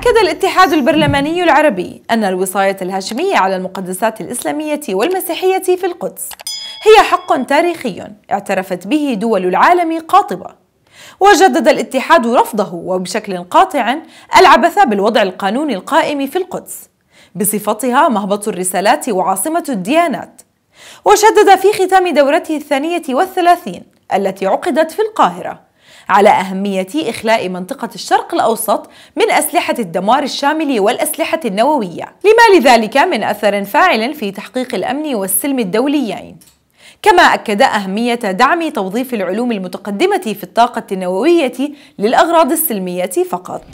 أكد الاتحاد البرلماني العربي أن الوصاية الهاشمية على المقدسات الإسلامية والمسيحية في القدس هي حق تاريخي اعترفت به دول العالم قاطبة وجدد الاتحاد رفضه وبشكل قاطع العبث بالوضع القانوني القائم في القدس بصفتها مهبط الرسالات وعاصمة الديانات وشدد في ختام دورته الثانية والثلاثين التي عقدت في القاهرة على أهمية إخلاء منطقة الشرق الأوسط من أسلحة الدمار الشامل والأسلحة النووية لما لذلك من أثر فاعل في تحقيق الأمن والسلم الدوليين كما أكد أهمية دعم توظيف العلوم المتقدمة في الطاقة النووية للأغراض السلمية فقط